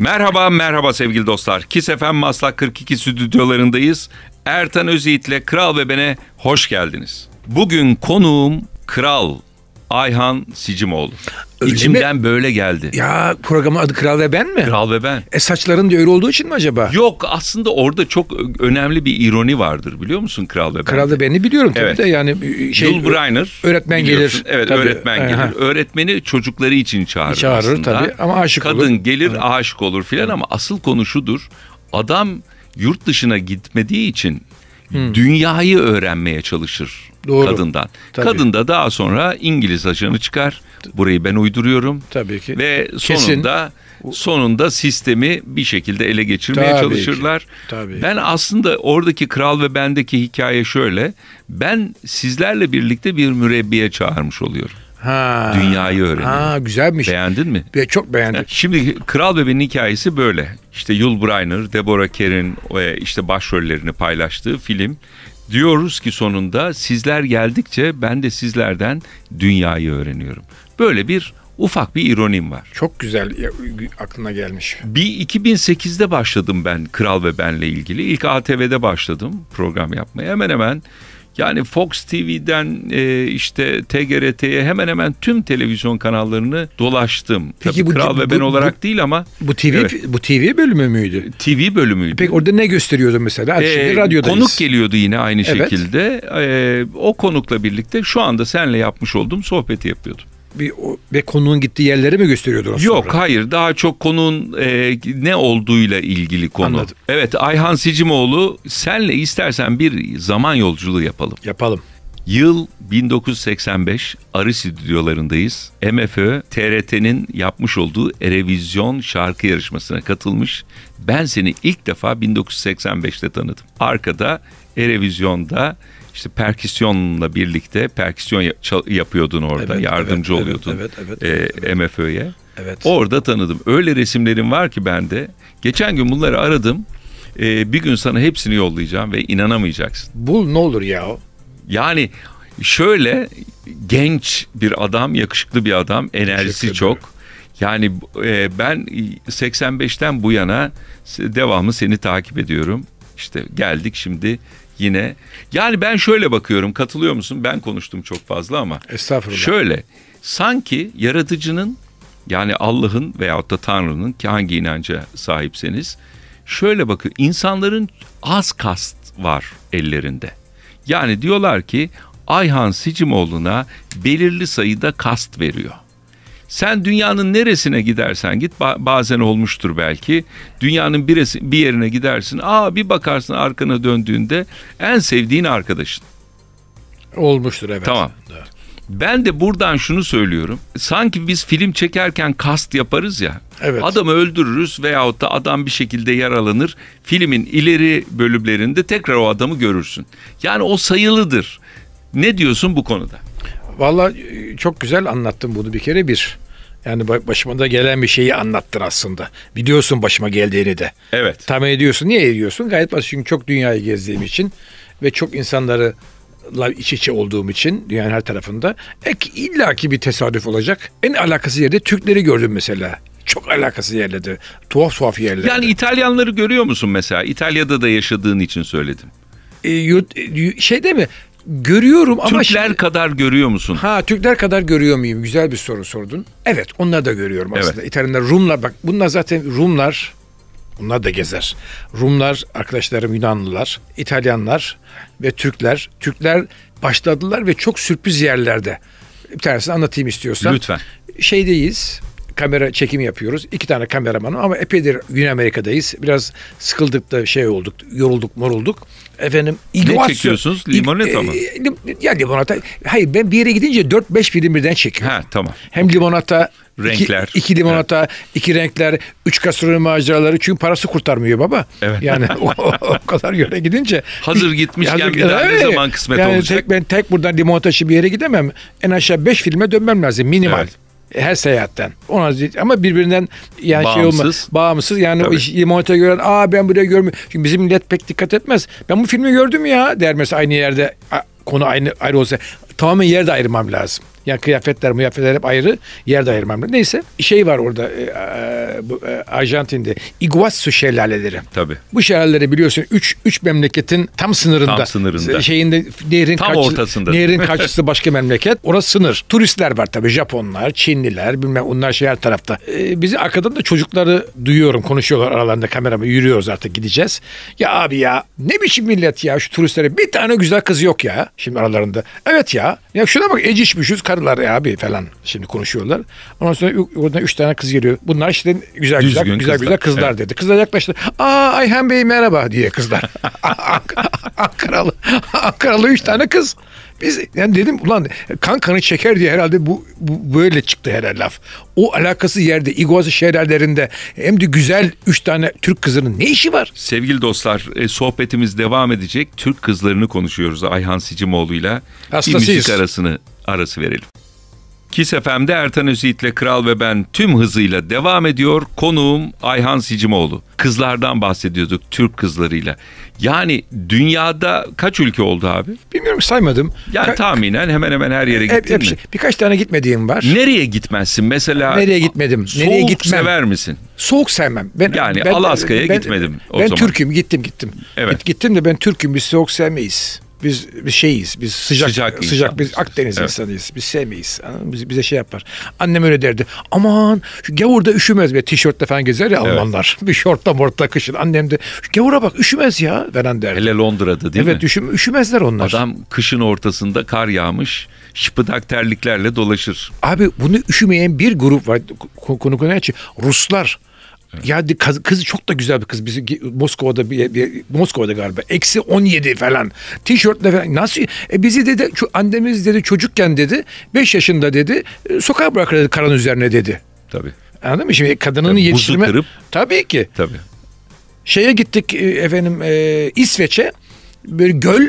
Merhaba, merhaba sevgili dostlar. Kisefen Masla 42 stüdyolarındayız. Ertan Özyiğit ile Kral ve Ben'e hoş geldiniz. Bugün konuğum Kral Ayhan Sicimoğlu. Öyle İçimden mi? böyle geldi. Ya programın adı Kral ve Ben mi? Kral ve Ben. E saçların diyor öyle olduğu için mi acaba? Yok aslında orada çok önemli bir ironi vardır biliyor musun Kral ve Ben? Kral ve Ben'i biliyorum tabii evet. de yani şey Yul Brynner. Öğretmen gelir. Evet tabii. öğretmen gelir. Aha. Öğretmeni çocukları için çağırır, çağırır aslında. tabii ama aşık Kadın olur. Kadın gelir Aha. aşık olur filan ama asıl konu şudur. Adam yurt dışına gitmediği için hmm. dünyayı öğrenmeye çalışır Doğru. Kadından. Tabii. Kadında daha sonra İngiliz ajanı çıkar. Burayı ben uyduruyorum. Tabii ki. Ve sonunda Kesin. sonunda sistemi bir şekilde ele geçirmeye Tabii çalışırlar. Ki. Tabii. Ben aslında oradaki kral ve bendeki hikaye şöyle. Ben sizlerle birlikte bir mürebbiye çağırmış oluyorum. Ha. Dünyayı öğrenin. Ha güzelmiş. Beğendin mi? Be çok beğendim. Şimdi Kral Bebe'nin hikayesi böyle. İşte Yul Brynner, Deborah Kerr'in e, işte başrollerini paylaştığı film diyoruz ki sonunda sizler geldikçe ben de sizlerden dünyayı öğreniyorum. Böyle bir ufak bir ironim var. Çok güzel aklına gelmiş. Bir 2008'de başladım ben Kral ve Ben'le ilgili. İlk ATV'de başladım program yapmaya. Hemen hemen yani Fox TV'den e, işte TGRT'ye hemen hemen tüm televizyon kanallarını dolaştım. Peki Tabii bu, Kral bu, ve ben bu, olarak bu, değil ama bu TV evet. bu TV bölümü müydü? TV bölümüydü. E peki orada ne gösteriyordu mesela? Ee, Şimdi radyodayız. Konuk geliyordu yine aynı evet. şekilde. Ee, o konukla birlikte şu anda senle yapmış olduğum sohbeti yapıyordum bir ve konuğun gittiği yerleri mi gösteriyordu? Yok hayır daha çok konunun e, ne olduğuyla ilgili konu. Anladım. Evet Ayhan Sicimoğlu senle istersen bir zaman yolculuğu yapalım. Yapalım. Yıl 1985 Arı stüdyolarındayız. MFÖ TRT'nin yapmış olduğu Erevizyon şarkı yarışmasına katılmış. Ben seni ilk defa 1985'te tanıdım. Arkada Erevizyon'da işte perküsyonla birlikte perküsyon yapıyordun orada. Evet, yardımcı evet, oluyordun evet, evet, e, evet, e, MFÖ'ye. Evet. Orada tanıdım. Öyle resimlerim var ki bende. Geçen gün bunları aradım. E, bir gün sana hepsini yollayacağım ve inanamayacaksın. Bul ne olur ya. Yani şöyle genç bir adam, yakışıklı bir adam, enerjisi çok. Yani e, ben 85'ten bu yana devamı seni takip ediyorum. İşte geldik şimdi yine. Yani ben şöyle bakıyorum katılıyor musun? Ben konuştum çok fazla ama. Estağfurullah. Şöyle sanki yaratıcının yani Allah'ın veyahut da Tanrı'nın ki hangi inanca sahipseniz şöyle bakın insanların az kast var ellerinde. Yani diyorlar ki Ayhan Sicimoğlu'na belirli sayıda kast veriyor. Sen dünyanın neresine gidersen git bazen olmuştur belki. Dünyanın birisi, bir yerine gidersin. Aa bir bakarsın arkana döndüğünde en sevdiğin arkadaşın. Olmuştur evet. Tamam. Evet. Ben de buradan şunu söylüyorum. Sanki biz film çekerken kast yaparız ya. Evet. Adamı öldürürüz veyahut da adam bir şekilde yaralanır. Filmin ileri bölümlerinde tekrar o adamı görürsün. Yani o sayılıdır. Ne diyorsun bu konuda? Valla e, çok güzel anlattın bunu bir kere bir. Yani başıma da gelen bir şeyi anlattın aslında. Biliyorsun başıma geldiğini de. Evet. Tahmin ediyorsun. Niye ediyorsun? Gayet basit. Çünkü çok dünyayı gezdiğim için ve çok insanları iç içe olduğum için dünyanın her tarafında ek illaki bir tesadüf olacak. En alakası yerde Türkleri gördüm mesela. Çok alakası yerlerde. Tuhaf tuhaf yerlerde. Yani İtalyanları görüyor musun mesela? İtalya'da da yaşadığın için söyledim. E, yurt, e, şeyde mi? Görüyorum ama... Türkler şimdi, kadar görüyor musun? Ha Türkler kadar görüyor muyum? Güzel bir soru sordun. Evet onları da görüyorum aslında. Evet. İtalyanlar, Rumlar bak bunlar zaten Rumlar Bunlar da gezer. Rumlar, arkadaşlarım Yunanlılar, İtalyanlar ve Türkler. Türkler başladılar ve çok sürpriz yerlerde. Bir tanesini anlatayım istiyorsan. Lütfen. Şeydeyiz, kamera çekimi yapıyoruz. İki tane kameramanım ama epeydir Güney Amerika'dayız. Biraz sıkıldık da şey olduk, yorulduk, morulduk. Efendim iguasu. Ne çekiyorsunuz? Limonata mı? E, e, ya limonata. Hayır ben bir yere gidince 4-5 film birden çekiyorum. Ha tamam. Hem limonata, renkler. İki, iki limonata, evet. iki renkler, üç gastronomi maceraları. Çünkü parası kurtarmıyor baba. Evet. Yani o, o kadar yöne gidince. Hazır gitmişken hazır, bir daha evet. ne zaman kısmet yani olacak? Tek, ben tek buradan limonata bir yere gidemem. En aşağı beş filme dönmem lazım minimal. Evet her seyahatten. Ona ama birbirinden yani şey bağımsız. şey olmaz. Bağımsız. Yani Tabii. gören aa ben buraya görmüyorum. Çünkü bizim millet pek dikkat etmez. Ben bu filmi gördüm ya der mesela aynı yerde konu aynı ayrı olsa tamamen yerde ayırmam lazım. Yani kıyafetler, muyafetler hep ayrı yerde ayırmam. Neyse şey var orada e, e, bu, e, Arjantin'de Iguazu şelaleleri. Tabii. Bu şelaleleri biliyorsun 3 3 memleketin tam sınırında. Tam sınırında. Şeyinde nehrin tam karşı, ortasında. Nehrin karşısı başka memleket. Orası sınır. Turistler var tabii Japonlar, Çinliler bilmem onlar şeyler tarafta. E, bizi arkadan da çocukları duyuyorum konuşuyorlar aralarında kameramı yürüyoruz artık gideceğiz. Ya abi ya ne biçim millet ya şu turistlere bir tane güzel kız yok ya şimdi aralarında. Evet ya. Ya şuna bak ecişmişiz karılar ya abi falan şimdi konuşuyorlar. Ondan sonra oradan üç tane kız geliyor. Bunlar işte güzel güzel Düzgün güzel kızlar. güzel kızlar evet. dedi. Kızlar yaklaştı. Aa Ayhan Bey merhaba diye kızlar. Ankaralı Ankaralı üç tane kız. Biz yani dedim ulan kan kanı çeker diye herhalde bu, bu böyle çıktı herhalde laf. O alakası yerde İguazu şehirlerinde hem de güzel üç tane Türk kızının ne işi var? Sevgili dostlar e, sohbetimiz devam edecek. Türk kızlarını konuşuyoruz Ayhan Sicimoğlu'yla. Bir müzik arasını arası verelim. Kis FM'de Ertan Özyiğit'le Kral ve ben tüm hızıyla devam ediyor. Konuğum Ayhan Sicimoğlu. Kızlardan bahsediyorduk Türk kızlarıyla. Yani dünyada kaç ülke oldu abi? Bilmiyorum saymadım. Yani Ka- tahminen hemen hemen her yere gittin hep, hep, mi? Birkaç tane gitmediğim var. Nereye gitmezsin mesela? Nereye gitmedim? Soğuk nereye gitmem? sever misin? Soğuk sevmem. Ben, yani ben, Alaska'ya ben, gitmedim o ben zaman. Ben Türk'üm gittim gittim. Evet. Gittim de ben Türk'üm biz soğuk sevmeyiz biz bir şeyiz. Biz sıcak sıcak, sıcak biz Akdeniz evet. insanıyız. Biz sevmeyiz. Biz, bize şey yapar. Annem öyle derdi. Aman şu gavur da üşümez bir tişörtle falan gezer ya evet. Almanlar. Bir şortla mortla kışın. Annem de şu gavura bak üşümez ya falan derdi. Hele Londra'da değil evet, mi? Evet üşüm, üşümezler onlar. Adam kışın ortasında kar yağmış şıpıdak terliklerle dolaşır. Abi bunu üşümeyen bir grup var. Konu konu konuya Ruslar. Evet. Ya kız, kız çok da güzel bir kız. Bizi Moskova'da bir, bir Moskova'da galiba. Eksi 17 falan. Tişörtle falan. Nasıl? E bizi dedi şu annemiz dedi çocukken dedi 5 yaşında dedi e, sokağa bırakır dedi karanın üzerine dedi. Tabii. Anladın mı? Şimdi kadının tabii, yetiştirme. Kırıp, tabii ki. Tabii. Şeye gittik e, efendim e, İsveç'e böyle göl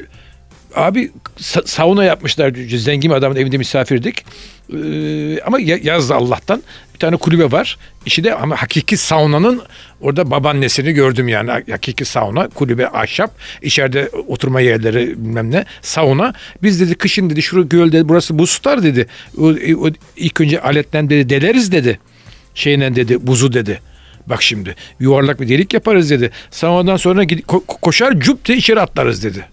abi sa- sauna yapmışlar zengin adamın evinde misafirdik. Ee, ama yazdı Allah'tan tane kulübe var. İşi de ama hakiki saunanın orada babaannesini gördüm yani. Hakiki sauna, kulübe ahşap, içeride oturma yerleri bilmem ne, sauna. Biz dedi kışın dedi şurada gölde burası buz tutar dedi. O, e, o, ilk önce aletten dedi deleriz dedi. Şeyle dedi buzu dedi. Bak şimdi yuvarlak bir delik yaparız dedi. Saunadan sonra gid- ko- koşar cüp de içeri atlarız dedi.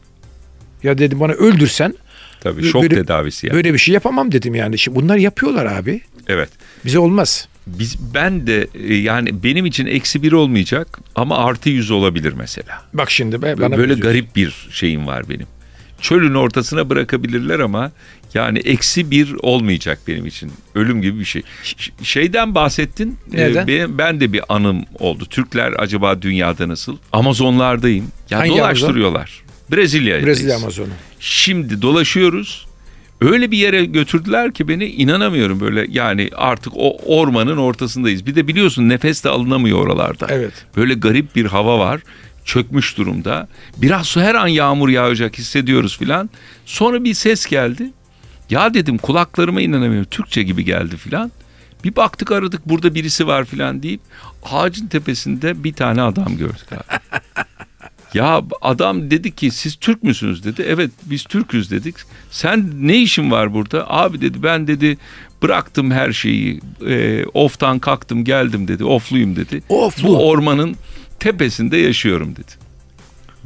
Ya dedim bana öldürsen Tabii şok böyle, tedavisi yani. Böyle bir şey yapamam dedim yani. Şimdi bunlar yapıyorlar abi. Evet. Bize olmaz. Biz, ben de e, yani benim için eksi bir olmayacak ama artı yüz olabilir mesela. Bak şimdi ben, bana böyle garip bir şeyim var benim. Çölün ortasına bırakabilirler ama yani eksi bir olmayacak benim için. Ölüm gibi bir şey. şeyden bahsettin. E, Neden? E, benim, ben de bir anım oldu. Türkler acaba dünyada nasıl? Amazonlardayım. Ya Hangi dolaştırıyorlar. Amazon? Brezilya'dayız. Brezilya Amazonu. Şimdi dolaşıyoruz. Öyle bir yere götürdüler ki beni inanamıyorum böyle yani artık o ormanın ortasındayız. Bir de biliyorsun nefes de alınamıyor oralarda. Evet. Böyle garip bir hava var çökmüş durumda. Biraz su her an yağmur yağacak hissediyoruz filan. Sonra bir ses geldi. Ya dedim kulaklarıma inanamıyorum Türkçe gibi geldi filan. Bir baktık aradık burada birisi var filan deyip ağacın tepesinde bir tane adam gördük abi. Ya adam dedi ki siz Türk müsünüz dedi. Evet biz Türküz dedik. Sen ne işin var burada? Abi dedi ben dedi bıraktım her şeyi. E, oftan kalktım geldim dedi. Ofluyum dedi. Oflu. Bu ormanın tepesinde yaşıyorum dedi.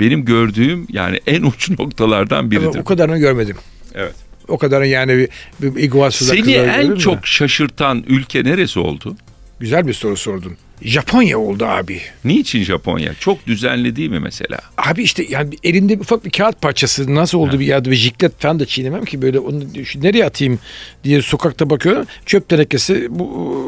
Benim gördüğüm yani en uç noktalardan biridir. Ama o kadarını görmedim. Evet. O kadarını yani bir, bir iguasuda Seni en çok mi? şaşırtan ülke neresi oldu? Güzel bir soru sordun. Japonya oldu abi. Niçin Japonya? Çok düzenli değil mi mesela? Abi işte yani elimde ufak bir kağıt parçası nasıl oldu ha. bir yerde bir jiklet falan da çiğnemem ki böyle onu şu, nereye atayım diye sokakta bakıyorum. Çöp tenekesi bu,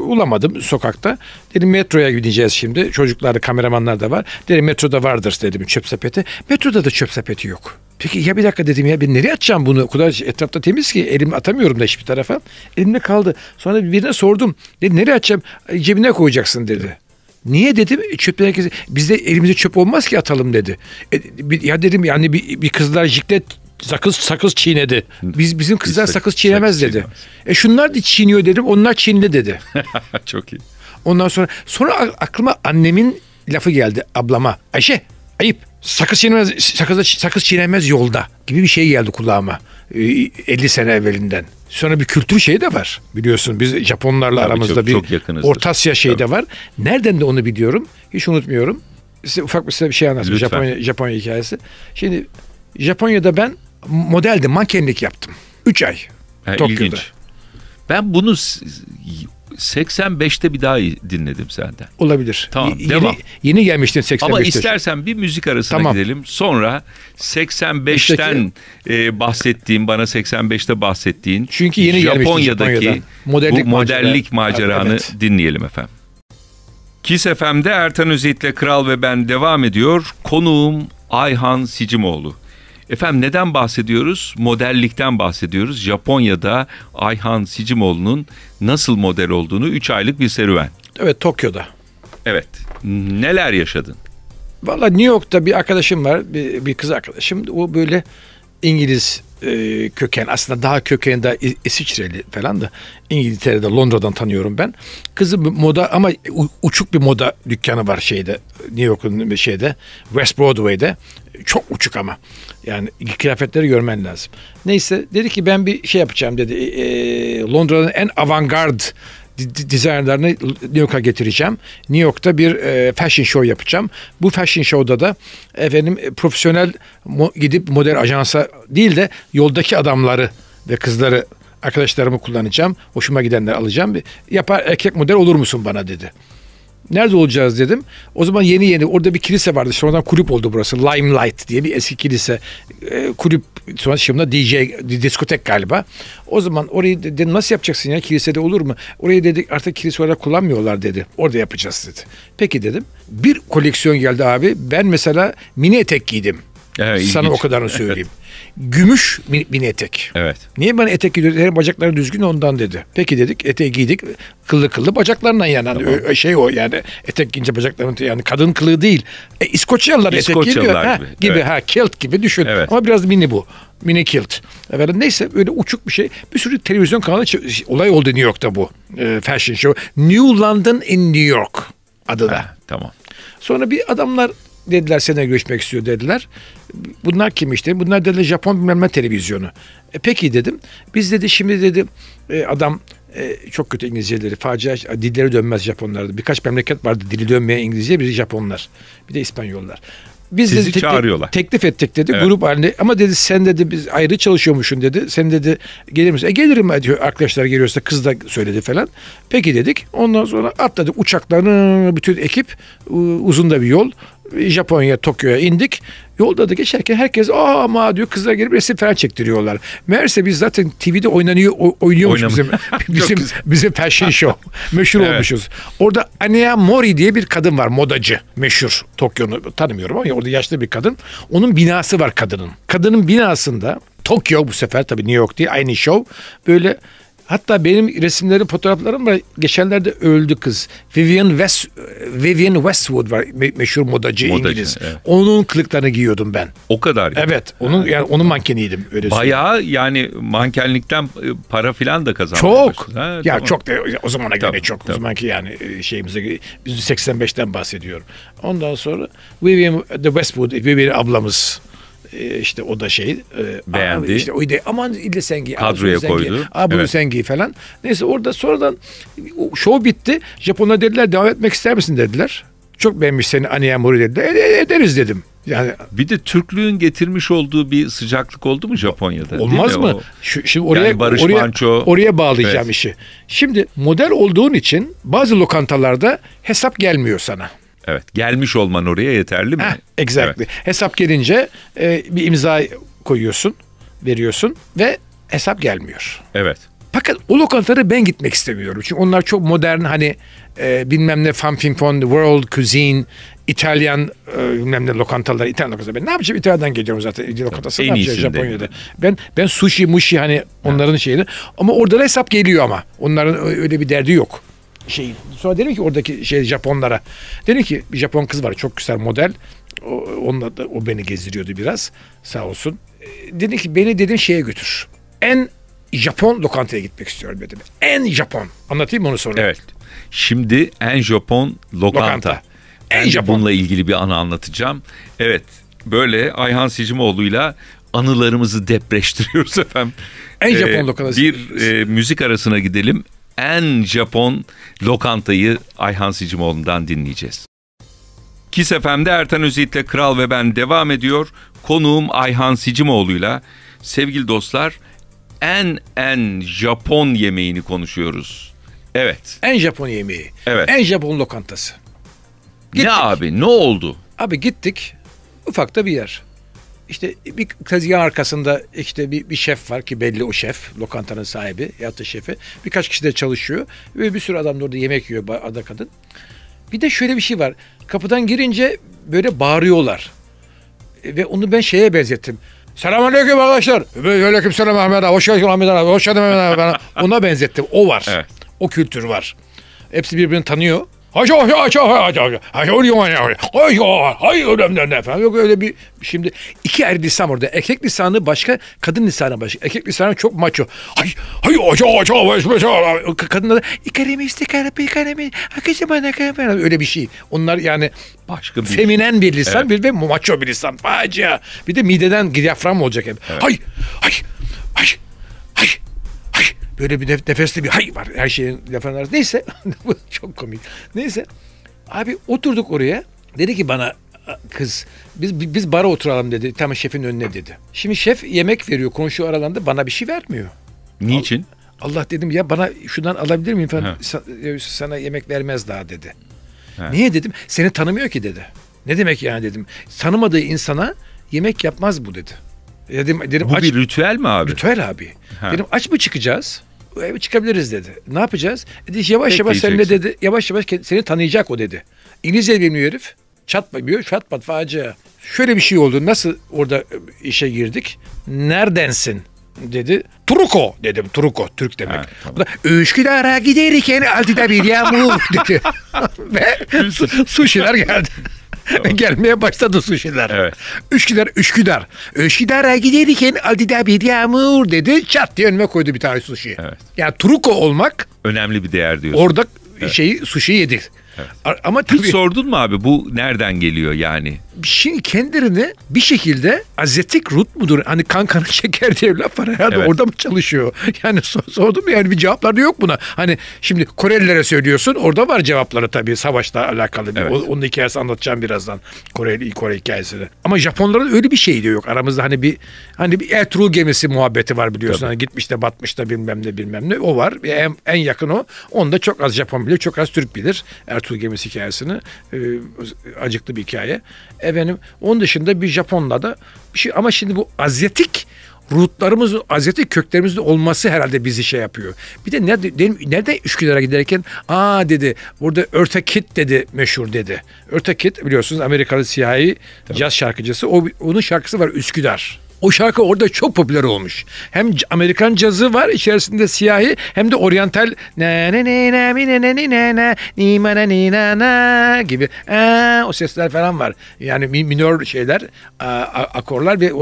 bulamadım sokakta. Dedim metroya gideceğiz şimdi. Çocuklar da kameramanlar da var. Dedim metroda vardır dedim çöp sepeti. Metroda da çöp sepeti yok. Peki ya bir dakika dedim ya ben nereye atacağım bunu? O kadar etrafta temiz ki elim atamıyorum da hiçbir tarafa. Elimde kaldı. Sonra birine sordum. Dedi nereye atacağım? Cebine koyacaksın dedi. Niye dedim e, çöpler herkese bizde elimizde çöp olmaz ki atalım dedi. E, bir, ya dedim yani bir, bir kızlar jiklet sakız sakız çiğnedi. Biz bizim kızlar Biz sakız, sakız çiğnemez dedi. Çiğnemez. E şunlar da çiğniyor dedim. Onlar çiğnedi dedi. Çok iyi. Ondan sonra sonra aklıma annemin lafı geldi ablama. Ayşe ayıp sakız çiğnemez, sakız, sakız çiğnemez yolda gibi bir şey geldi kulağıma 50 e, sene evvelinden. Sonra bir kültür şeyi de var biliyorsun biz Japonlarla Tabii aramızda çok, bir çok yakınızdır. Orta Asya şeyi de var. Nereden de onu biliyorum hiç unutmuyorum. Size ufak bir size bir şey anlatayım Japonya, Japonya hikayesi. Şimdi Japonya'da ben modeldi, mankenlik yaptım. 3 ay. Ha, Tokyo'da. İlginç. Ben bunu 85'te bir daha dinledim senden. Olabilir. Tamam y- devam. Yeni, yeni gelmiştin 85'te. Ama istersen bir müzik arasına tamam. gidelim. Sonra 85'ten e, bahsettiğim, bana 85'te bahsettiğin Çünkü yeni Japonya'daki modellik, bu modellik macera. maceranı evet. dinleyelim efendim. Kis FM'de Ertan Özitle Kral ve Ben devam ediyor. Konuğum Ayhan Sicimoğlu. Efendim neden bahsediyoruz? Modellikten bahsediyoruz. Japonya'da Ayhan Sicimoğlu'nun nasıl model olduğunu 3 aylık bir serüven. Evet Tokyo'da. Evet. Neler yaşadın? Valla New York'ta bir arkadaşım var, bir, bir kız arkadaşım. O böyle İngiliz e, köken aslında daha kökeni de İsviçreli falan da İngiltere'de Londra'dan tanıyorum ben. Kızı moda ama uçuk bir moda dükkanı var şeyde New York'un bir şeyde West Broadway'de çok uçuk ama yani kıyafetleri görmen lazım. Neyse dedi ki ben bir şey yapacağım dedi e, e Londra'nın en avantgard Dizaynlarını New York'a getireceğim. New York'ta bir e, fashion show yapacağım. Bu fashion show'da da efendim e, profesyonel mo, gidip model ajansa değil de yoldaki adamları ve kızları arkadaşlarımı kullanacağım. Hoşuma gidenleri alacağım. Yapar erkek model olur musun bana dedi. Nerede olacağız dedim. O zaman yeni yeni orada bir kilise vardı. Sonradan kulüp oldu burası. Limelight diye bir eski kilise. E, kulüp sonra şimdi DJ diskotek galiba. O zaman orayı dedi nasıl yapacaksın ya kilisede olur mu? Orayı dedik artık kilise olarak kullanmıyorlar dedi. Orada yapacağız dedi. Peki dedim. Bir koleksiyon geldi abi. Ben mesela mini etek giydim. Evet, Sana ilginç. o kadarını söyleyeyim gümüş bir etek. Evet. Niye bana etek giydiriyor? Bacakları düzgün ondan dedi. Peki dedik eteği giydik. Kıllı kıllı bacaklarla yani. Hani tamam. Hani, şey o yani etek giyince bacaklarının yani kadın kılığı değil. E, İskoçyalılar etek giyiyor. Ha, gibi. gibi. Evet. Ha, kilt gibi düşün. Evet. Ama biraz mini bu. Mini kilt. Efendim, neyse öyle uçuk bir şey. Bir sürü televizyon kanalı şey, olay oldu New York'ta bu. E, fashion show. New London in New York adı da. Tamam. Sonra bir adamlar dediler seninle görüşmek istiyor dediler. Bunlar kim işte? Bunlar dediler Japon bilmem ne televizyonu. E, peki dedim. Biz dedi şimdi dedi e, adam e, çok kötü İngilizceleri, facia dilleri dönmez Japonlarda. Birkaç memleket vardı dili dönmeyen İngilizce, Biri Japonlar, bir de İspanyollar. Biz Sizi dedi, teklif, çağırıyorlar. Teklif ettik dedi evet. grup halinde ama dedi sen dedi biz ayrı çalışıyormuşsun dedi. Sen dedi gelir misin? E gelirim diyor arkadaşlar geliyorsa kız da söyledi falan. Peki dedik. Ondan sonra atladık uçaklarını bütün ekip uzun da bir yol Japonya, Tokyo'ya indik. Yolda da geçerken herkes aa ama diyor kızlar gelip resim falan çektiriyorlar. Meğerse biz zaten TV'de oynanıyor oynuyormuş Oynam bizim bizim bizim fashion show. Meşhur evet. olmuşuz. Orada Anea Mori diye bir kadın var modacı meşhur Tokyo'nu tanımıyorum ama orada yaşlı bir kadın. Onun binası var kadının. Kadının binasında Tokyo bu sefer tabii New York değil aynı show böyle Hatta benim resimlerim, fotoğraflarım var. Geçenlerde öldü kız. Vivian, West, Vivian Westwood var me- meşhur modacı, modacı İngiliz. Evet. Onun kılıklarını giyiyordum ben. O kadar. Yani. Evet, onun yani onun mankeniydim öyle Bayağı söyleyeyim. yani mankenlikten e, para filan da kazandı. Çok. Ha, ya tamam. çok da, o zamana göre tabii, çok. Tabii. O zamanki yani e, şeyimize 85'ten bahsediyorum. Ondan sonra Vivian the Westwood Vivian ablamız e, işte o da şey e, beğendi. Aa, işte o ide aman ille sen giy. Kadroya sen koydu. Giy. Aa bunu evet. sen giy falan. Neyse orada sonradan show bitti. Japonlar dediler devam etmek ister misin dediler. Çok beğenmiş seni Aniyamori dediler. E, e, ederiz dedim. Yani bir de Türklüğün getirmiş olduğu bir sıcaklık oldu mu Japonya'da? Olmaz mı? O, Şu, şimdi oraya yani Barış oraya, Manço, oraya bağlayacağım evet. işi. Şimdi model olduğun için bazı lokantalarda hesap gelmiyor sana. Evet. Gelmiş olman oraya yeterli mi? Heh, exactly. Evet. Hesap gelince e, bir imza koyuyorsun, veriyorsun ve hesap gelmiyor. Evet. Fakat o lokantalara ben gitmek istemiyorum. Çünkü onlar çok modern hani e, bilmem ne fan fin fon, world cuisine, İtalyan e, bilmem ne lokantalar, İtalyan lokantaları. Ben ne yapacağım? İtalya'dan geliyorum zaten. İtalyan lokantası en ne yapacağım Japonya'da. Ben ben sushi, mushi hani onların ha. şeyini. Ama orada da hesap geliyor ama. Onların e, öyle bir derdi yok şey sonra dedim ki oradaki şey Japonlara dedim ki bir Japon kız var çok güzel model o, onunla da o beni gezdiriyordu biraz sağ olsun e, dedim ki beni dedim şeye götür en Japon lokantaya gitmek istiyorum dedim en Japon anlatayım mı onu sonra evet şimdi en Japon lokanta, lokanta. en ben Japon bununla ilgili bir anı anlatacağım evet böyle Ayhan Sicimoğlu'yla anılarımızı depreştiriyoruz efendim. En ee, Japon ee, lokantası. Bir e, müzik arasına gidelim en Japon lokantayı Ayhan Sicimoğlu'ndan dinleyeceğiz. Kis FM'de Ertan Özit'le Kral ve Ben devam ediyor. Konuğum Ayhan Sicimoğlu'yla sevgili dostlar en en Japon yemeğini konuşuyoruz. Evet. En Japon yemeği. Evet. En Japon lokantası. Gittik. Ne abi ne oldu? Abi gittik ufakta bir yer işte bir tezgah arkasında işte bir, bir şef var ki belli o şef, lokantanın sahibi ya da şefi. Birkaç kişi de çalışıyor ve bir sürü adam da orada yemek yiyor ada kadın. Bir de şöyle bir şey var. Kapıdan girince böyle bağırıyorlar. E, ve onu ben şeye benzettim. Selamünaleyküm arkadaşlar. Aleyküm selam Ahmet abi. Hoş geldin Ahmet abi. Hoş geldin Ahmet abi. Ona benzettim. O var. Evet. O kültür var. Hepsi birbirini tanıyor. Haşa haşa haşa haşa haşa. Haşa oluyor haşa haşa. Hayır önemli önemli falan. Yok öyle bir şimdi iki er lisan orada. Erkek lisanı başka, kadın lisanı başka. Erkek lisanı çok maço. Hay hay haşa haşa haşa haşa. Kadınlar ikaremi istikarabı ikaremi. Hakikaten bana falan öyle bir şey. Onlar yani başka bir feminen bir lisan evet. bir de maço bir lisan. Facia. Bir de mideden diyafram olacak hep. Evet. Hay hay hay hay. Böyle bir nef- nefesli bir hay var her şeyin lafın arasında. Neyse çok komik. Neyse abi oturduk oraya. Dedi ki bana kız biz biz bara oturalım dedi. Tam şefin önüne dedi. Şimdi şef yemek veriyor konuşu aralandı bana bir şey vermiyor. Niçin? Al, Allah dedim ya bana şundan alabilir miyim falan sana yemek vermez daha dedi. He. Niye dedim? Seni tanımıyor ki dedi. Ne demek yani dedim. Tanımadığı insana yemek yapmaz bu dedi. Dedim, dedim Bu aç, bir ritüel mi abi? Ritüel abi. Ha. Dedim aç mı çıkacağız? Eve çıkabiliriz dedi. Ne yapacağız? E, dedi yavaş Tek yavaş seninle dedi. Yavaş yavaş seni tanıyacak o dedi. İngilizce bilmiyor herif. çatmıyor, bilmiyor. Çat pat facia. Şöyle bir şey oldu. Nasıl orada e, işe girdik? Neredensin? dedi. Truko dedim. Truko Türk demek. Ha, tamam. Da, Üsküdar'a giderken altıda bir yağmur dedi. Ve su, suşiler geldi. Gelmeye başladı suşiler. Evet. Üsküdar, Üsküdar. Üsküdar'a giderken adida bir yağmur dedi. Çat diye önüme koydu bir tane suşi. Evet. Yani truko olmak. Önemli bir değer diyorsun. Orada evet. şeyi suşi yedik. Evet. Ama tabii, Hiç sordun mu abi bu nereden geliyor yani? Şimdi kendilerini bir şekilde azetik rut mudur? Hani kankanın şeker diye bir laf var herhalde evet. orada mı çalışıyor? Yani sordum yani bir cevapları yok buna. Hani şimdi Korelilere söylüyorsun orada var cevapları tabii savaşla alakalı. Evet. O, onun hikayesi anlatacağım birazdan. Koreli Kore hikayesini. Ama Japonların öyle bir şeyi de yok. Aramızda hani bir hani bir Ertuğrul gemisi muhabbeti var biliyorsun. Tabii. Hani gitmiş de batmış da bilmem ne bilmem ne. O var. En, en yakın o. Onda çok az Japon bilir, çok az Türk bilir. Ertuğrul Ertuğrul gemisi hikayesini. E, acıklı bir hikaye. Efendim onun dışında bir Japon'la da bir şey ama şimdi bu Azyatik Rutlarımız, Azyatik köklerimizde olması herhalde bizi şey yapıyor. Bir de nerede, nerede Üsküdar'a giderken aa dedi orada Örtekit dedi meşhur dedi. Örtekit biliyorsunuz Amerikalı siyahi Tabii. caz şarkıcısı. O, onun şarkısı var Üsküdar. O şarkı orada çok popüler olmuş. Hem Amerikan cazı var içerisinde siyahi hem de oryantal ne ne ne ne ne ne ne ne ne ni ne ni na gibi o sesler falan var. Yani minör şeyler akorlar ve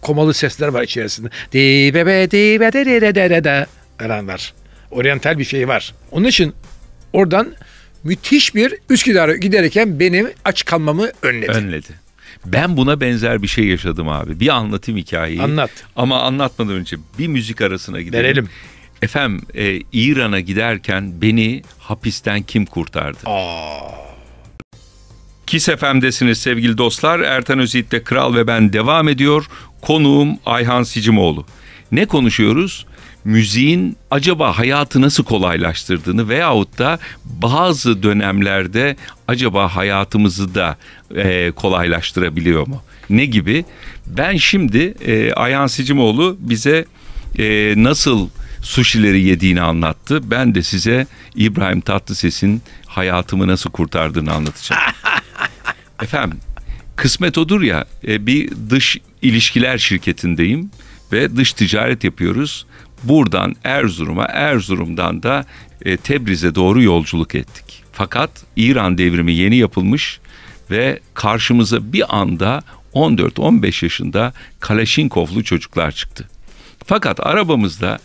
komalı sesler var içerisinde. Di be be di be de de de de de falan var. Oryantal bir şey var. Onun için oradan müthiş bir Üsküdar'a giderken benim aç kalmamı önledi. Önledi. Ben buna benzer bir şey yaşadım abi. Bir anlatayım hikayeyi. Anlat. Ama anlatmadan önce bir müzik arasına gidelim. Verelim. Efendim e, İran'a giderken beni hapisten kim kurtardı? Aa. Kis FM'desiniz sevgili dostlar. Ertan Özyiğit'te Kral ve ben devam ediyor. Konuğum Ayhan Sicimoğlu. Ne konuşuyoruz? Müziğin acaba hayatı nasıl kolaylaştırdığını veyahut da bazı dönemlerde acaba hayatımızı da e, kolaylaştırabiliyor mu? Ne gibi? Ben şimdi e, Ayhan Sicimoğlu bize e, nasıl suşileri yediğini anlattı. Ben de size İbrahim Tatlıses'in hayatımı nasıl kurtardığını anlatacağım. Efendim kısmet odur ya e, bir dış ilişkiler şirketindeyim ve dış ticaret yapıyoruz. Buradan Erzurum'a, Erzurum'dan da e, Tebriz'e doğru yolculuk ettik. Fakat İran devrimi yeni yapılmış ve karşımıza bir anda 14-15 yaşında Kaleşinkovlu çocuklar çıktı. Fakat arabamızda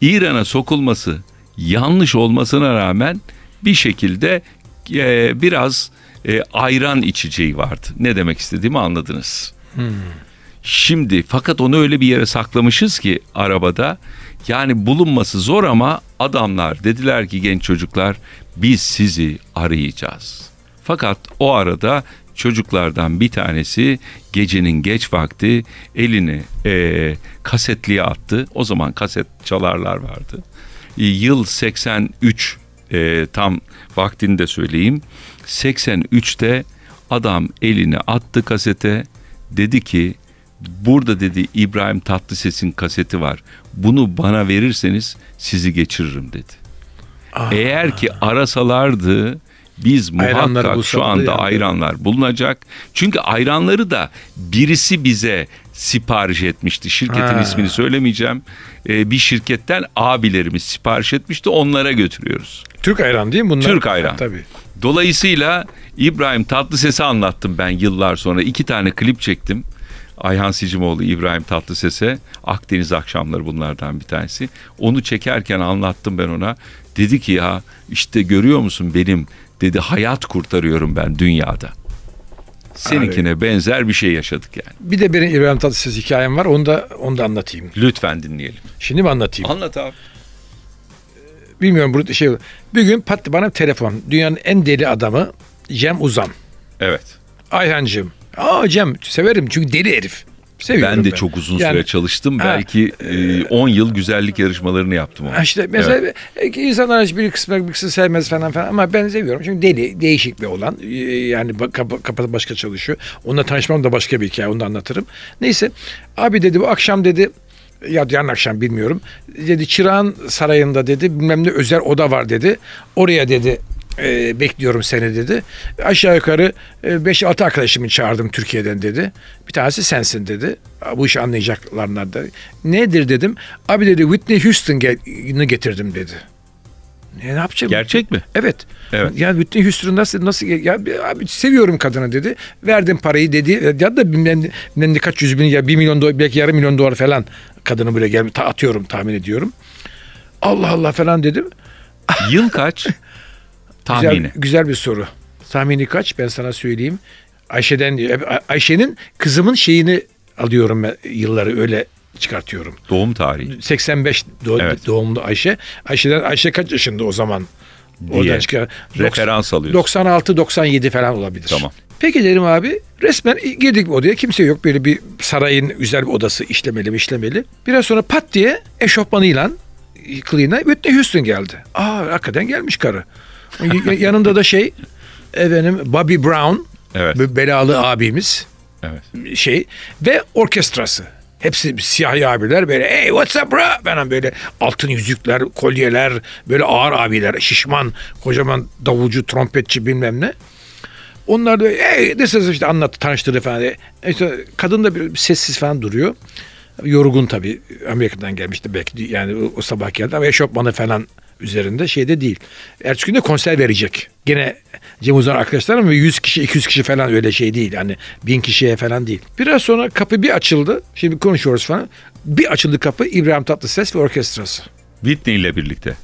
İran'a sokulması yanlış olmasına rağmen bir şekilde e, biraz e, ayran içeceği vardı. Ne demek istediğimi anladınız. Hmm. Şimdi fakat onu öyle bir yere saklamışız ki arabada yani bulunması zor ama adamlar dediler ki genç çocuklar biz sizi arayacağız. Fakat o arada çocuklardan bir tanesi gecenin geç vakti elini e, kasetliğe attı. O zaman kaset çalarlar vardı. E, yıl 83 e, tam vaktini de söyleyeyim. 83'te adam elini attı kasete dedi ki burada dedi İbrahim Tatlıses'in kaseti var. Bunu bana verirseniz sizi geçiririm dedi. Aa. Ah. Eğer ki arasalardı biz muhakkak şu anda yani. ayranlar bulunacak. Çünkü ayranları da birisi bize sipariş etmişti. Şirketin ha. ismini söylemeyeceğim. Ee, bir şirketten abilerimiz sipariş etmişti. Onlara götürüyoruz. Türk ayran değil mi bunlar? Türk ayran. Ha, tabii. Dolayısıyla İbrahim Tatlıses'i anlattım ben yıllar sonra. iki tane klip çektim. Ayhan Sicimoğlu, İbrahim Tatlıses'e Akdeniz akşamları bunlardan bir tanesi. Onu çekerken anlattım ben ona. Dedi ki ya işte görüyor musun benim dedi hayat kurtarıyorum ben dünyada. Seninkine Abi. benzer bir şey yaşadık yani. Bir de benim İbrahim Tatlıses hikayem var. Onu da onu da anlatayım. Lütfen dinleyelim. Şimdi mi anlatayım? Anlat abi. Ee, bilmiyorum burada şey. Bir gün pat bana telefon. Dünyanın en deli adamı Cem Uzan. Evet. Ayhancığım Aa hocam severim çünkü deli herif. Seviyorum ben de ben. çok uzun yani, süre çalıştım. Ha, Belki 10 e, e yıl güzellik yarışmalarını yaptım. Onu. İşte mesela evet. E, insanlar bir kısmı bir kısmı sevmez falan falan ama ben seviyorum. Çünkü deli, değişik bir olan. E, yani kapalı başka çalışıyor. Onunla tanışmam da başka bir hikaye. Onu da anlatırım. Neyse. Abi dedi bu akşam dedi ya yarın akşam bilmiyorum. Dedi Çırağan Sarayı'nda dedi bilmem ne özel oda var dedi. Oraya dedi e, bekliyorum seni dedi. Aşağı yukarı 5-6 e, arkadaşımı çağırdım Türkiye'den dedi. Bir tanesi sensin dedi. Bu işi anlayacaklarından da. Nedir dedim. Abi dedi Whitney Houston'ı getirdim dedi. Ne, ne yapacağım? Gerçek mi? Evet. Evet. Ya bütün Houston nasıl nasıl ya abi seviyorum kadını dedi. Verdim parayı dedi. Ya da bilmem, kaç yüz bin ya bir milyon dolar belki yarım milyon dolar falan kadını buraya gel atıyorum tahmin ediyorum. Allah Allah falan dedim. Yıl kaç? Tahmini. Güzel, güzel bir soru. Tahmini kaç? Ben sana söyleyeyim. Ayşe'den Ayşe'nin kızımın şeyini alıyorum ben yılları öyle çıkartıyorum. Doğum tarihi. 85 doğ evet. doğumlu Ayşe. Ayşe'den Ayşe kaç yaşında o zaman? Oradan çıkar. Referans 90, alıyorsun. 96 97 falan olabilir. Tamam. Peki derim abi resmen girdik odaya kimse yok böyle bir sarayın güzel bir odası işlemeli mi işlemeli. Biraz sonra pat diye eşofmanıyla kılığına Whitney Houston geldi. Aa hakikaten gelmiş karı. Yanında da şey efendim Bobby Brown evet. belalı abimiz. Evet. Şey ve orkestrası. Hepsi siyahi abiler böyle hey what's up bro falan böyle altın yüzükler, kolyeler, böyle ağır abiler, şişman, kocaman davulcu, trompetçi bilmem ne. Onlar da hey this is işte anlattı, tanıştırdı falan. E, işte kadın da bir sessiz falan duruyor. Yorgun tabii. Amerika'dan gelmişti belki yani o, o sabah geldi ama eşofmanı falan üzerinde şeyde değil. Ertesi de konser verecek. Gene Cem Uzan arkadaşlarım ve 100 kişi 200 kişi falan öyle şey değil. Hani 1000 kişiye falan değil. Biraz sonra kapı bir açıldı. Şimdi konuşuyoruz falan. Bir açıldı kapı İbrahim Tatlıses ve orkestrası. Whitney ile birlikte.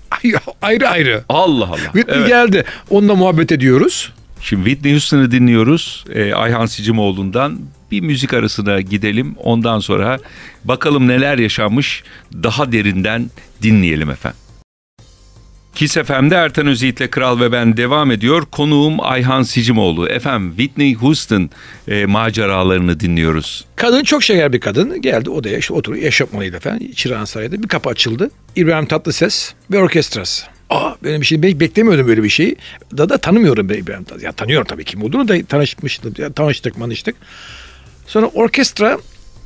ayrı ayrı. Allah Allah. Whitney evet. geldi. Onunla muhabbet ediyoruz. Şimdi Whitney Houston'ı dinliyoruz. Ee, Ayhan Sicimoğlu'ndan bir müzik arasına gidelim. Ondan sonra bakalım neler yaşanmış daha derinden dinleyelim efendim. Kiss FM'de Ertan Özyiğit'le Kral ve Ben devam ediyor. Konuğum Ayhan Sicimoğlu. Efendim Whitney Houston e, maceralarını dinliyoruz. Kadın çok şeker bir kadın. Geldi odaya işte oturuyor yaşatmalıydı efendim. Çırağan Sarayı'da bir kapı açıldı. İbrahim Tatlıses ve orkestrası. Aa böyle bir şey beklemiyordum böyle bir şeyi. Da da tanımıyorum ben İbrahim Tatlıses. Ya tanıyorum tabii kim olduğunu da tanışmıştık, ya, tanıştık manıştık. Sonra orkestra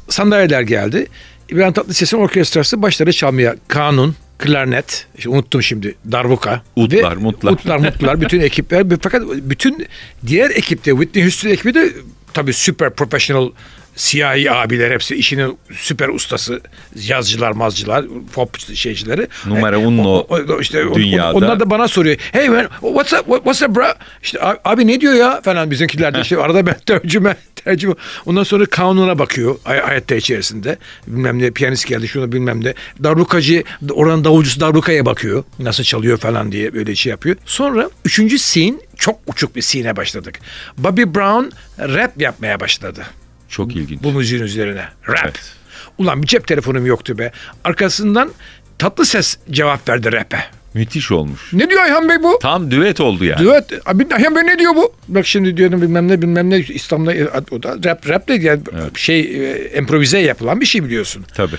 sandalyeler geldi. İbrahim Tatlıses'in orkestrası başları çalmaya kanun, klarnet, işte unuttum şimdi darbuka. Utlar, ve, mutlar. Utlar, mutlar. bütün ekipler. Fakat bütün diğer ekipte Whitney Houston ekibi de tabii süper professional siyahi abiler hepsi işinin süper ustası yazcılar mazcılar pop şeycileri. Numara unlu o, o, işte on, dünyada. Onlar da bana soruyor. Hey man what's up what's up bro? İşte abi ne diyor ya falan bizimkiler de işte arada ben tercüme tercüme. Ondan sonra kanuna bakıyor ay hayatta içerisinde. Bilmem ne piyanist geldi şunu bilmem ne. Darukacı oranın davulcusu Daruka'ya bakıyor. Nasıl çalıyor falan diye böyle şey yapıyor. Sonra üçüncü scene çok uçuk bir sine başladık. Bobby Brown rap yapmaya başladı. Çok ilginç. Bu müziğin üzerine. Rap. Evet. Ulan bir cep telefonum yoktu be. Arkasından tatlı ses cevap verdi rap'e. Müthiş olmuş. Ne diyor Ayhan Bey bu? Tam düet oldu yani. Düet. Abi Ayhan Bey ne diyor bu? Bak şimdi diyorum bilmem ne bilmem ne İslam'da e, o da rap rap de yani evet. şey e, improvize yapılan bir şey biliyorsun. Tabii.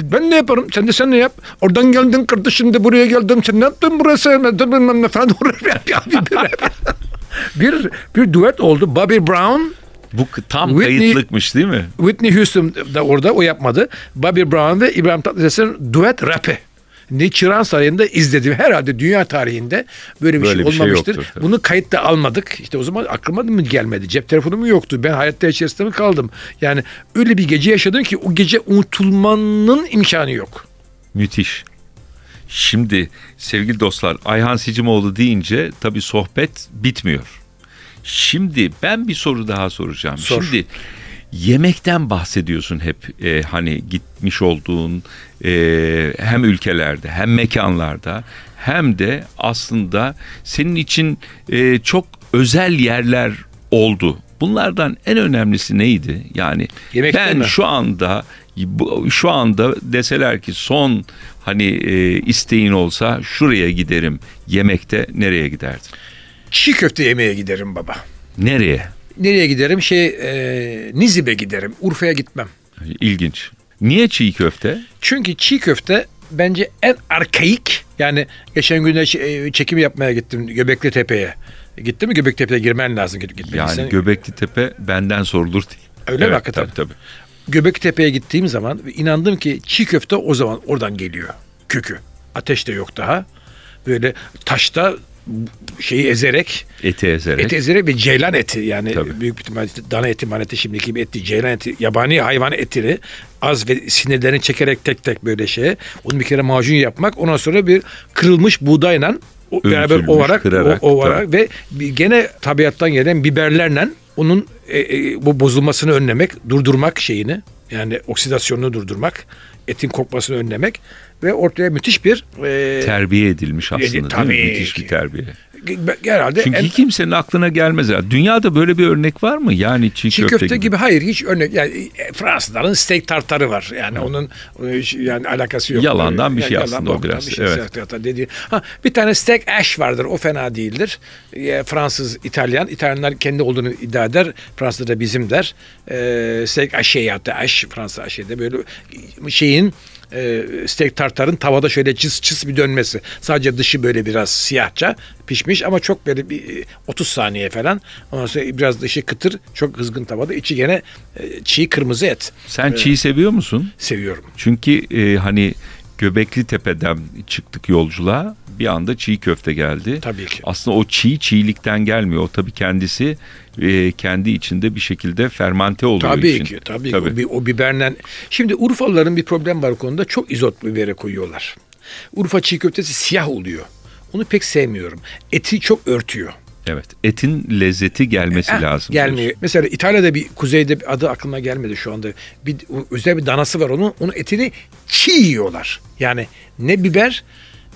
Ben ne yaparım? Sen de sen ne yap? Oradan geldin kırdı şimdi buraya geldim. Sen ne yaptın burası? Ne bilmem ne falan. bir, bir, bir, bir, bir duet oldu. Bobby Brown bu tam Whitney, kayıtlıkmış değil mi? Whitney Houston da orada o yapmadı. Bobby Brown ve İbrahim Tatlıses'in duet rapi ne Çırağan Sarayı'nda izledim. Herhalde dünya tarihinde böyle bir böyle şey bir şey olmamıştır. Şey yoktur, Bunu kayıtta almadık. İşte o zaman aklıma mı gelmedi? Cep telefonum yoktu. Ben hayatta içerisinde mi kaldım? Yani öyle bir gece yaşadım ki o gece unutulmanın imkanı yok. Müthiş. Şimdi sevgili dostlar Ayhan Sicimoğlu deyince tabii sohbet bitmiyor. Şimdi ben bir soru daha soracağım. Sor. Şimdi yemekten bahsediyorsun hep e, hani gitmiş olduğun e, hem ülkelerde hem mekanlarda hem de aslında senin için e, çok özel yerler oldu. Bunlardan en önemlisi neydi? Yani Yemekten ben mi? şu anda şu anda deseler ki son hani e, isteğin olsa şuraya giderim. Yemekte nereye giderdin? Çiğ köfte yemeye giderim baba. Nereye? Nereye giderim? Şey e, Nizip'e giderim. Urfa'ya gitmem. İlginç. Niye çiğ köfte? Çünkü çiğ köfte bence en arkaik. Yani geçen gün e, çekim yapmaya gittim Göbekli Tepe'ye. Gitti mi Göbekli Tepe'ye girmen lazım. Gitmediysen... Yani sen... Göbekli Tepe benden sorulur diye. Öyle evet, mi hakikaten? Tabii tabii. Göbekli Tepe'ye gittiğim zaman inandım ki çiğ köfte o zaman oradan geliyor. Kökü. Ateş de yok daha. Böyle taşta şeyi ezerek eti ezerek eti ezerek ve ceylan eti yani Tabii. büyük bir ihtimalle dana eti maneti şimdiki bir eti ceylan eti yabani hayvan etini az ve sinirlerini çekerek tek tek böyle şeye onu bir kere macun yapmak ondan sonra bir kırılmış buğdayla Ölçülmüş, beraber ovarak kırarak, o, ovarak tabii. ve gene tabiattan gelen biberlerle onun e, e, bu bozulmasını önlemek, durdurmak şeyini yani oksidasyonunu durdurmak etin kokmasını önlemek ve ortaya müthiş bir e, terbiye edilmiş aslında. Tabii, değil mi? Müthiş bir terbiye herhalde çünkü en... kimsenin aklına gelmez. Ya. Dünyada böyle bir örnek var mı? Yani çiğ, çiğ köfte, köfte gibi. gibi. hayır hiç örnek yani e, Fransızların steak tartarı var. Yani Hı. onun e, yani alakası yok. Yalandan e, bir şey yani, aslında yalan, o biraz. Bir şey, evet. Ha, bir tane steak ash vardır. O fena değildir. E, Fransız, İtalyan. İtalyanlar kendi olduğunu iddia eder. Fransızlar da bizim der. E, steak aşe hatta aş Fransa aşe'de böyle şeyin e, steak tartarın tavada şöyle çıs çıs bir dönmesi. Sadece dışı böyle biraz siyahça pişmiş ama çok böyle bir 30 e, saniye falan. Ondan sonra biraz dışı kıtır, çok kızgın tavada. içi gene e, çiğ kırmızı et. Sen ee, çiğ seviyor musun? Seviyorum. Çünkü e, hani Göbekli Tepe'den çıktık yolculuğa. Bir anda çiğ köfte geldi. Tabii ki. Aslında o çiğ çiğlikten gelmiyor. O tabii kendisi e, kendi içinde bir şekilde fermente oluyor tabii için. Ki, tabii, tabii ki. O, o biberden. Şimdi Urfalıların bir problem var o konuda. Çok izot biberi koyuyorlar. Urfa çiğ köftesi siyah oluyor. Onu pek sevmiyorum. Eti çok örtüyor. Evet. Etin lezzeti gelmesi eh, lazım. Gelmiyor. Diyorsun. Mesela İtalya'da bir kuzeyde bir adı aklıma gelmedi şu anda. Bir özel bir danası var onun. Onun etini çiğ yiyorlar. Yani ne biber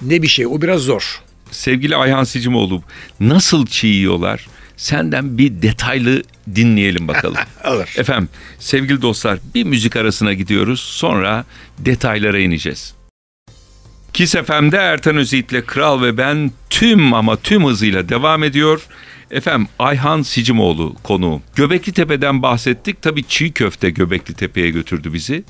ne bir şey. O biraz zor. Sevgili Ayhan Sicimoğlu nasıl çiğ yiyorlar? Senden bir detaylı dinleyelim bakalım. Olur. Efendim sevgili dostlar bir müzik arasına gidiyoruz. Sonra detaylara ineceğiz. Kis FM'de Ertan Özyiğit'le Kral ve ben tüm ama tüm hızıyla devam ediyor. Efem Ayhan Sicimoğlu konu Göbekli Tepe'den bahsettik. Tabii çiğ köfte Göbekli Tepe'ye götürdü bizi.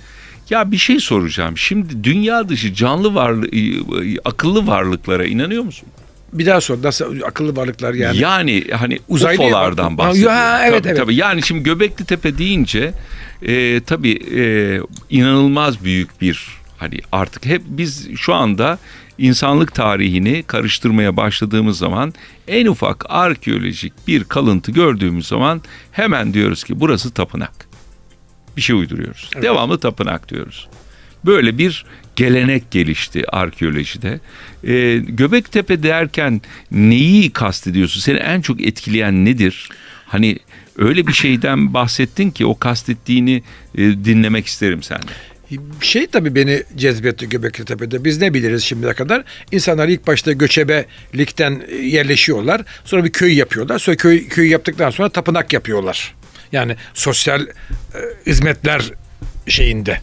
Ya bir şey soracağım. Şimdi dünya dışı canlı varlı ıı, ıı, akıllı varlıklara inanıyor musun? Bir daha sor. Nasıl akıllı varlıklar yani? Yani hani Uzaylı UFO'lardan bahsediyorum. Ha, evet, tabii, evet. tabii. Yani şimdi Göbekli Tepe deyince e, tabii e, inanılmaz büyük bir Hani artık hep biz şu anda insanlık tarihini karıştırmaya başladığımız zaman en ufak arkeolojik bir kalıntı gördüğümüz zaman hemen diyoruz ki burası tapınak. Bir şey uyduruyoruz. Evet. Devamlı tapınak diyoruz. Böyle bir gelenek gelişti arkeolojide. Ee, Göbektepe derken neyi kastediyorsun? Seni en çok etkileyen nedir? Hani öyle bir şeyden bahsettin ki o kastettiğini e, dinlemek isterim senden şey tabii beni cezbetti Göbeklitepe'de. Biz ne biliriz şimdiye kadar? İnsanlar ilk başta göçebelikten e, yerleşiyorlar. Sonra bir köy yapıyorlar. Sonra köy, köy yaptıktan sonra tapınak yapıyorlar. Yani sosyal e, hizmetler şeyinde.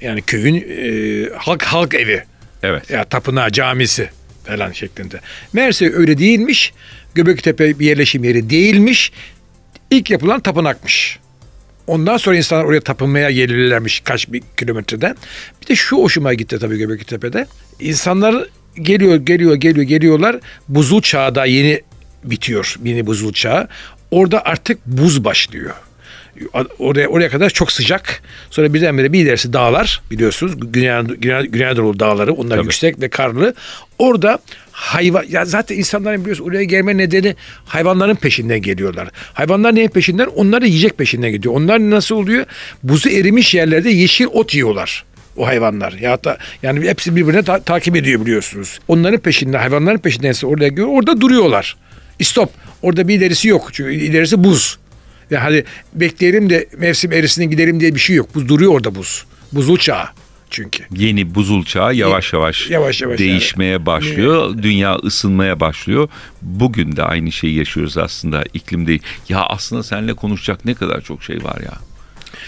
Yani köyün e, halk halk evi. Evet. Ya tapınağı, camisi falan şeklinde. Meğerse öyle değilmiş. Göbeklitepe bir yerleşim yeri değilmiş. İlk yapılan tapınakmış. Ondan sonra insanlar oraya tapınmaya gelirlermiş kaç bir kilometreden. Bir de şu hoşuma gitti tabii Göbeklitepe'de. İnsanlar geliyor, geliyor, geliyor, geliyorlar. Buzul çağı da yeni bitiyor. Yeni buzul çağı. Orada artık buz başlıyor oraya oraya kadar çok sıcak. Sonra birdenbire bir ilerisi dağlar biliyorsunuz. Güneydoğu Güney, dağları onlar Tabii. yüksek ve karlı. Orada hayvan ya zaten insanların biliyorsun oraya gelme nedeni hayvanların peşinden geliyorlar. Hayvanlar neyin peşinden? Onları yiyecek peşinden gidiyor. Onlar nasıl oluyor? Buzu erimiş yerlerde yeşil ot yiyorlar o hayvanlar. Ya da yani hepsi birbirine ta- takip ediyor biliyorsunuz. Onların peşinde, hayvanların peşindense oraya göre orada duruyorlar. Stop. Orada bir ilerisi yok. Çünkü ilerisi buz. Ya hadi bekleyelim de mevsim erisinin gidelim diye bir şey yok. Buz duruyor orada buz. Buzul çağı çünkü. Yeni buzul çağı yavaş yavaş, yavaş, yavaş değişmeye yani. başlıyor. Evet. Dünya ısınmaya başlıyor. Bugün de aynı şeyi yaşıyoruz aslında iklimde. Ya aslında seninle konuşacak ne kadar çok şey var ya.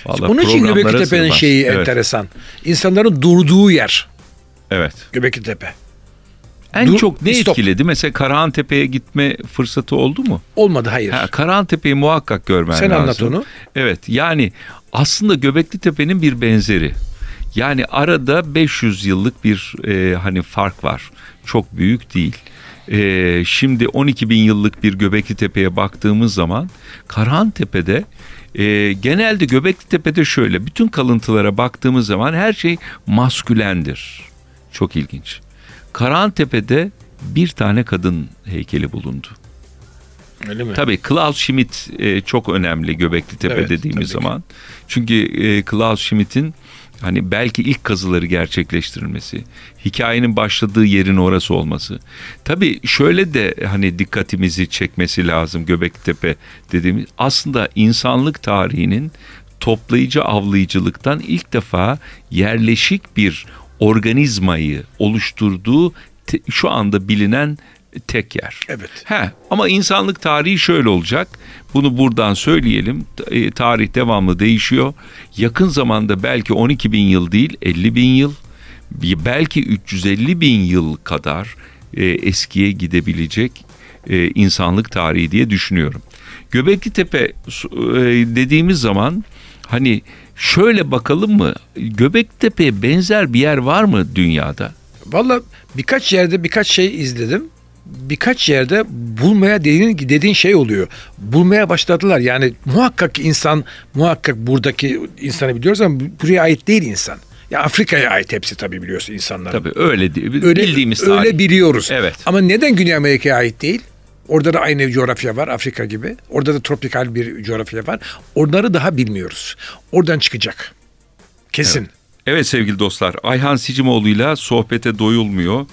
Vallahi Onun için Göbekli Tepe'nin şeyi evet. enteresan. İnsanların durduğu yer. Evet. Göbekli Tepe. En Dur, çok ne stop. etkiledi? Mesela Karahan Tepe'ye gitme fırsatı oldu mu? Olmadı hayır. Ha, Karahan Tepe'yi muhakkak görmen Sen lazım. Sen anlat onu. Evet yani aslında Göbekli Tepe'nin bir benzeri. Yani arada 500 yıllık bir e, hani fark var. Çok büyük değil. E, şimdi 12 bin yıllık bir Göbekli Tepe'ye baktığımız zaman Karahan Tepe'de e, genelde Göbekli Tepe'de şöyle bütün kalıntılara baktığımız zaman her şey maskülendir. Çok ilginç. Karantepe'de bir tane kadın heykeli bulundu. Öyle mi? Tabii Klaus Schmidt e, çok önemli Göbekli Tepe evet, dediğimiz zaman. Ki. Çünkü e, Klaus Schmidt'in hani belki ilk kazıları gerçekleştirilmesi, hikayenin başladığı yerin orası olması. Tabii şöyle de hani dikkatimizi çekmesi lazım Göbekli Tepe dediğimiz. Aslında insanlık tarihinin toplayıcı avlayıcılıktan ilk defa yerleşik bir organizmayı oluşturduğu te, şu anda bilinen tek yer. Evet. He, ama insanlık tarihi şöyle olacak. Bunu buradan söyleyelim. E, tarih devamlı değişiyor. Yakın zamanda belki 12 bin yıl değil 50 bin yıl belki 350 bin yıl kadar e, eskiye gidebilecek e, insanlık tarihi diye düşünüyorum. Göbekli Tepe e, dediğimiz zaman Hani şöyle bakalım mı? Göbektepe'ye benzer bir yer var mı dünyada? Valla birkaç yerde birkaç şey izledim. Birkaç yerde bulmaya dediğin, dediğin şey oluyor. Bulmaya başladılar. Yani muhakkak insan, muhakkak buradaki insanı biliyoruz ama buraya ait değil insan. Ya Afrika'ya ait hepsi tabii biliyorsun insanlar. Tabii öyle, öyle bildiğimiz tarih. Öyle biliyoruz. Evet. Ama neden Güney Amerika'ya ait değil? Orada da aynı coğrafya var Afrika gibi. Orada da tropikal bir coğrafya var. Onları daha bilmiyoruz. Oradan çıkacak. Kesin. Evet. Evet sevgili dostlar, Ayhan Sicimoğlu'yla sohbete doyulmuyor.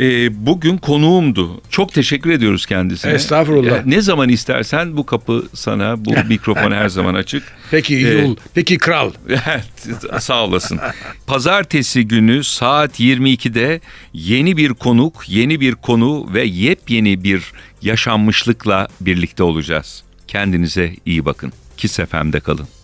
E, bugün konuğumdu. Çok teşekkür ediyoruz kendisine. Estağfurullah. E, ne zaman istersen bu kapı sana, bu mikrofon her zaman açık. Peki ee, yol, e, peki kral. sağ olasın. Pazartesi günü saat 22'de yeni bir konuk, yeni bir konu ve yepyeni bir yaşanmışlıkla birlikte olacağız. Kendinize iyi bakın. KISS FM'de kalın.